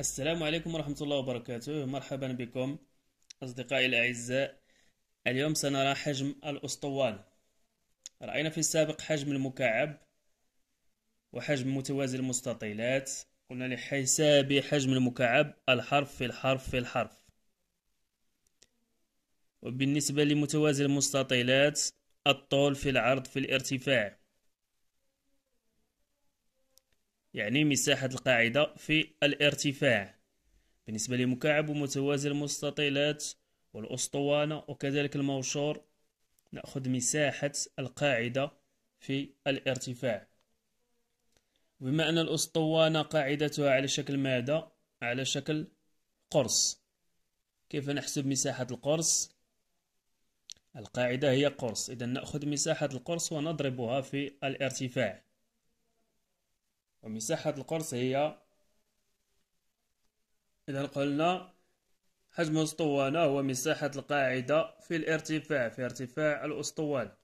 السلام عليكم ورحمة الله وبركاته مرحبا بكم أصدقائي الأعزاء اليوم سنرى حجم الأسطوانة رأينا في السابق حجم المكعب وحجم متوازي المستطيلات قلنا لحساب حجم المكعب الحرف في الحرف في الحرف وبالنسبة لمتوازي المستطيلات الطول في العرض في الارتفاع يعني مساحة القاعدة في الارتفاع بالنسبة لمكعب متوازي المستطيلات والأسطوانة وكذلك الموشور نأخذ مساحة القاعدة في الارتفاع بما أن الأسطوانة قاعدتها على شكل ماذا؟ على شكل قرص كيف نحسب مساحة القرص؟ القاعدة هي قرص إذا نأخذ مساحة القرص ونضربها في الارتفاع ومساحة القرص هي إذا قلنا حجم الأسطوانة هو مساحة القاعدة في الارتفاع في ارتفاع الأسطوانة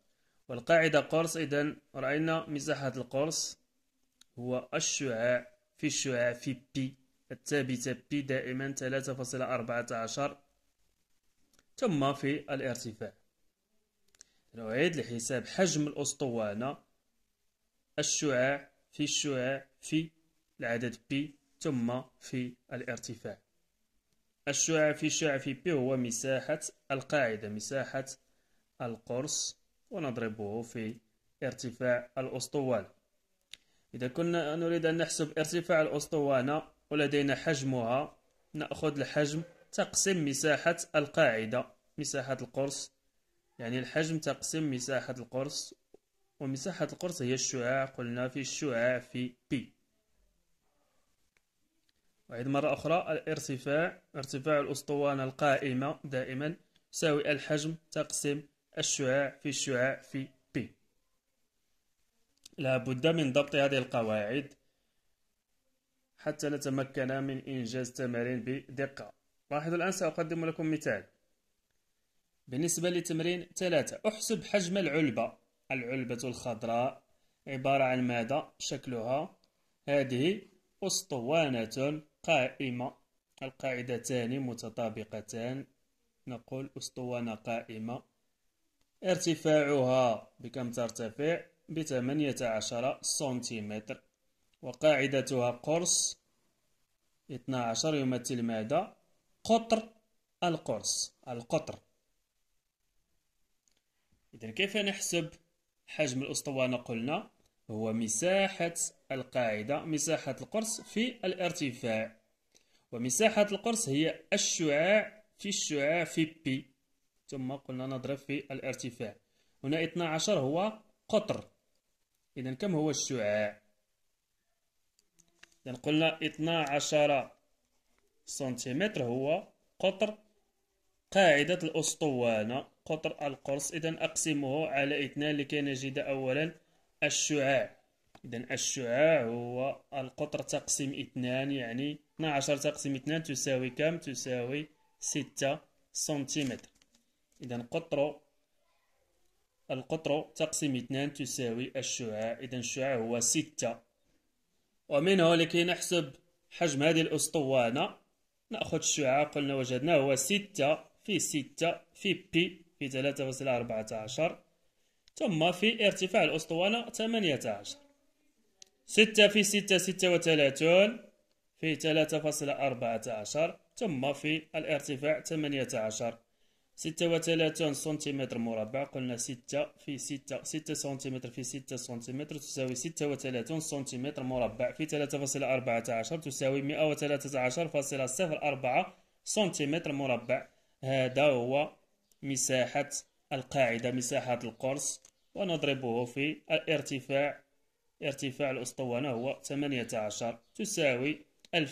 والقاعدة قرص إذا رأينا مساحة القرص هو الشعاع في الشعاع في بي الثابتة بي دائما 3.14 ثم في الارتفاع نعيد لحساب حجم الأسطوانة الشعاع في الشعاع في العدد بي ثم في الارتفاع الشعاع في الشعاع في بي هو مساحة القاعدة مساحة القرص ونضربه في ارتفاع الأسطوانة إذا كنا نريد أن نحسب ارتفاع الأسطوانة ولدينا حجمها نأخذ الحجم تقسم مساحة القاعدة مساحة القرص يعني الحجم تقسم مساحة القرص ومساحة القرص هي الشعاع قلنا في الشعاع في بي وعيد مرة أخرى الارتفاع ارتفاع الأسطوانة القائمة دائما يساوي الحجم تقسم الشعاع في الشعاع في بي لابد من ضبط هذه القواعد حتى نتمكن من إنجاز تمارين بدقة لاحظوا الآن سأقدم لكم مثال بالنسبة لتمرين ثلاثة احسب حجم العلبة العلبة الخضراء عبارة عن ماذا؟ شكلها هذه أسطوانة قائمة القاعدتان متطابقتان نقول أسطوانة قائمة ارتفاعها بكم ترتفع بثمانية عشر سنتيمتر وقاعدتها قرص 12 يمثل ماذا؟ قطر القرص القطر إذا كيف نحسب حجم الأسطوانة قلنا هو مساحة القاعدة مساحة القرص في الارتفاع ومساحة القرص هي الشعاع في الشعاع في بي ثم قلنا نضرب في الارتفاع هنا 12 هو قطر إذا كم هو الشعاع إذا قلنا 12 سنتيمتر هو قطر قاعدة الأسطوانة قطر القرص إذا أقسمه على اثنان لكي نجد أولا الشعاع إذا الشعاع هو القطر تقسيم اثنان يعني 12 تقسيم اثنان تساوي كم تساوي ستة سنتيمتر إذا قطر القطر تقسيم اثنان تساوي الشعاع إذا الشعاع هو ستة ومنه لكي نحسب حجم هذه الأسطوانة نأخذ الشعاع قلنا وجدناه هو ستة في ستة في بي في 3.14 ثم في ارتفاع الأسطوانة 18 6 في 6 36 في 3.14 ثم في الارتفاع 18 36 سنتيمتر مربع قلنا 6 في 6 6 سنتيمتر في 6 سنتيمتر تساوي 36 سنتيمتر مربع في 3.14 تساوي 113.04 سنتيمتر مربع هذا هو مساحة القاعدة مساحة القرص ونضربه في الارتفاع ارتفاع الأسطوانة هو 18 تساوي 2034.72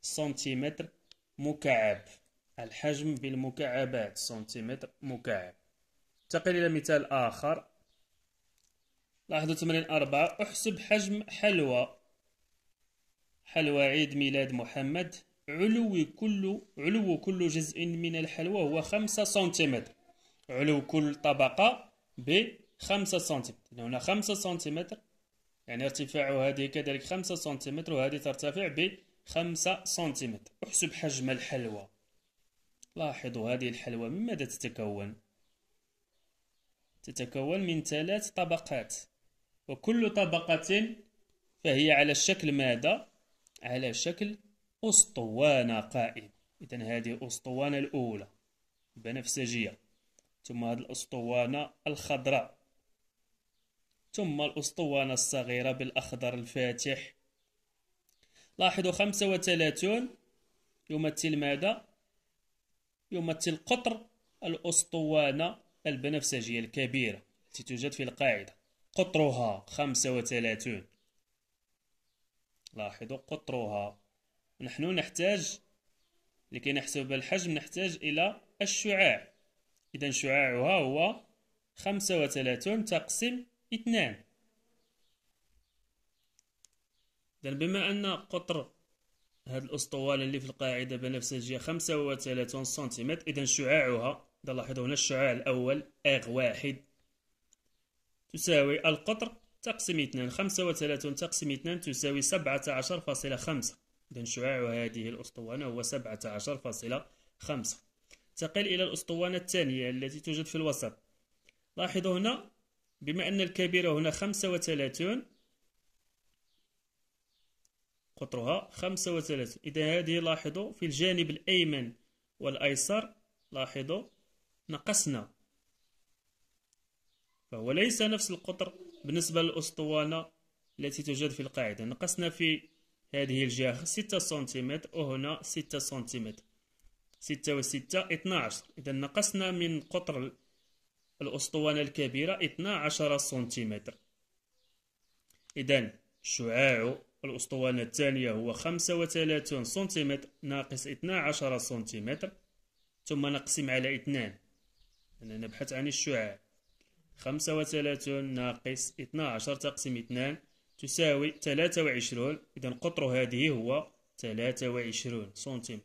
سنتيمتر مكعب الحجم بالمكعبات سنتيمتر مكعب انتقل إلى مثال آخر لاحظوا تمرين أربعة احسب حجم حلوى حلوى عيد ميلاد محمد علو كل علو كل جزء من الحلوى هو خمسة سنتيمتر علو كل طبقة ب سنتيمتر يعني هنا خمسة سنتيمتر يعني ارتفاع هذه كذلك خمسة سنتيمتر وهذه ترتفع ب سنتيمتر احسب حجم الحلوى لاحظوا هذه الحلوى من ماذا تتكون تتكون من ثلاث طبقات وكل طبقة فهي على الشكل ماذا على شكل أسطوانة قائم إذا هذه الأسطوانة الأولى بنفسجية ثم هذه الأسطوانة الخضراء ثم الأسطوانة الصغيرة بالأخضر الفاتح لاحظوا 35 يمثل ماذا؟ يمثل قطر الأسطوانة البنفسجية الكبيرة التي توجد في القاعدة قطرها 35 لاحظوا قطرها نحن نحتاج لكي نحسب الحجم نحتاج إلى الشعاع إذا شعاعها هو 35 تقسيم 2 إذا بما أن قطر هذه الأسطوانة اللي في القاعدة بنفسجية 35 سنتيمتر إذا شعاعها إذا لاحظوا هنا الشعاع الأول أغ واحد تساوي القطر تقسيم 2 35 تقسيم 2 تساوي 17.5 شعاع هذه الأسطوانة هو 17.5 تقل إلى الأسطوانة الثانية التي توجد في الوسط لاحظوا هنا بما أن الكبيرة هنا 35 قطرها 35 إذا هذه لاحظوا في الجانب الأيمن والأيسر لاحظوا نقصنا فهو ليس نفس القطر بالنسبة للأسطوانة التي توجد في القاعدة نقصنا في هذه الجهة ستة سنتيمتر وهنا ستة سنتيمتر ستة وستة اثنا عشر إذا نقصنا من قطر الأسطوانة الكبيرة اثنا عشر سنتيمتر إذا شعاع الأسطوانة الثانية هو خمسة وثلاثون سنتيمتر ناقص اثنا عشر سنتيمتر ثم نقسم على اثنان أنا نبحث عن الشعاع خمسة وثلاثون ناقص اثنا عشر تقسم اثنان تساوي 23 إذا قطر هذه هو 23 سنتيم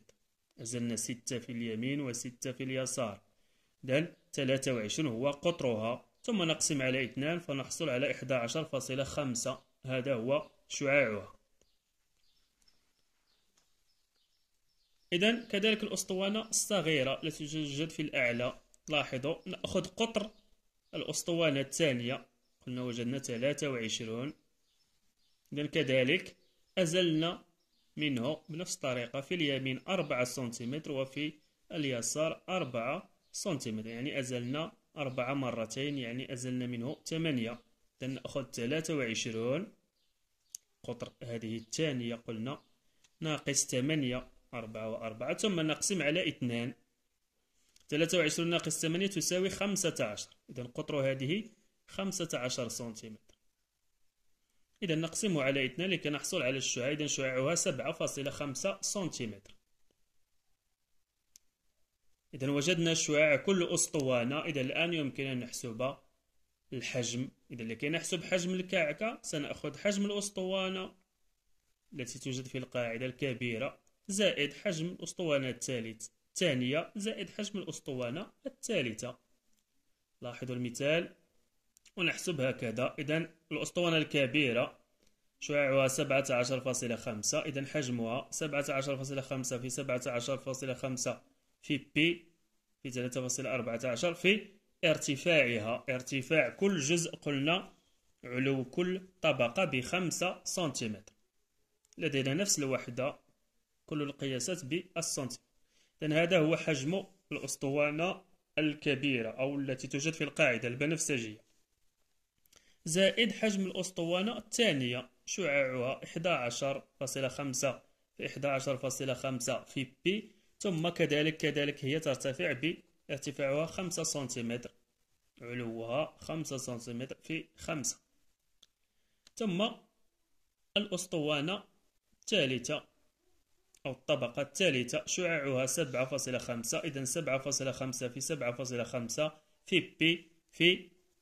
أزلنا 6 في اليمين و6 في اليسار إذا 23 هو قطرها ثم نقسم على 2 فنحصل على 11.5 هذا هو شعاعها إذا كذلك الأسطوانة الصغيرة التي توجد في الأعلى لاحظوا نأخذ قطر الأسطوانة الثانية قلنا وجدنا 23 إذا كذلك أزلنا منه بنفس الطريقة في اليمين أربعة سنتيمتر وفي اليسار أربعة سنتيمتر يعني أزلنا أربعة مرتين يعني أزلنا منه ثمانية إذا نأخذ ثلاثة وعشرون قطر هذه الثانية قلنا ناقص ثمانية أربعة وأربعة ثم نقسم على اثنان ثلاثة وعشرون ناقص ثمانية تساوي خمسة عشر إذا قطر هذه خمسة عشر سنتيمتر إذا نقسم على 2 لكي نحصل على الشعاع إذا شعاعها سبعة فاصلة خمسة سنتيمتر إذا وجدنا شعاع كل أسطوانة إذا الآن يمكن أن نحسب الحجم إذا لكي نحسب حجم الكعكة سنأخذ حجم الأسطوانة التي توجد في القاعدة الكبيرة زائد حجم الأسطوانة الثالث الثانية زائد حجم الأسطوانة الثالثة لاحظوا المثال ونحسبها كذا إذا الأسطوانة الكبيرة شعاعها 17.5 إذا حجمها 17.5 في 17.5 في بي في 3.14 في ارتفاعها ارتفاع كل جزء قلنا علو كل طبقة بخمسة سنتيمتر لدينا نفس الوحدة كل القياسات بالسنتيمتر إذا هذا هو حجم الأسطوانة الكبيرة أو التي توجد في القاعدة البنفسجية زائد حجم الأسطوانة الثانية شعاعها 11.5 في 11.5 في بي ثم كذلك كذلك هي ترتفع ب ارتفاعها 5 سنتيمتر علوها 5 سنتيمتر في 5 ثم الأسطوانة الثالثة أو الطبقة الثالثة شعاعها 7.5 إذا 7.5 في 7.5 في بي في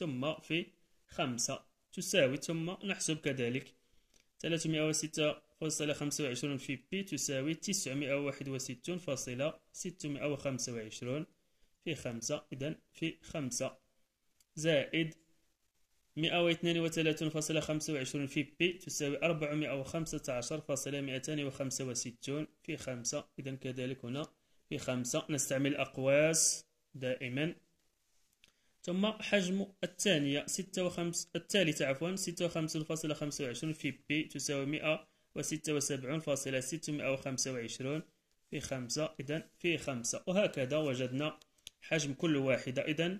ثم في خمسة تساوي ثم نحسب كذلك ثلاثمائة وستة فاصلة خمسة وعشرون في بي تساوي تسعمائة واحد وستون فاصلة ستمائة وخمسة وعشرون في خمسة إذا في خمسة زائد مئة واثنين وثلاثون فاصلة خمسة وعشرون في بي تساوي أربعمائة وخمسة عشر فاصلة مئتان وخمسة وستون في خمسة إذا كذلك هنا في خمسة نستعمل أقواس دائما ثم حجم الثانية ستة وخمس الثالثة عفوا ستة وخمسون فاصلة خمسة وعشرون في بي تساوي مئة وستة وسبعون فاصلة ستمائة وخمسة وعشرون في خمسة إذا في خمسة وهكذا وجدنا حجم كل واحدة إذا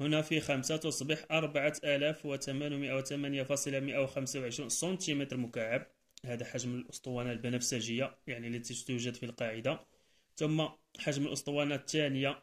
هنا في خمسة تصبح أربعة آلاف وثمانمائة وثمانية فاصلة مئة وخمسة وعشرون سنتيمتر مكعب هذا حجم الأسطوانة البنفسجية يعني التي توجد في القاعدة ثم حجم الأسطوانة الثانية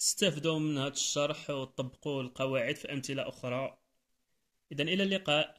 تستافدوا من هذا الشرح وتطبقوا القواعد في امثله اخرى اذا الى اللقاء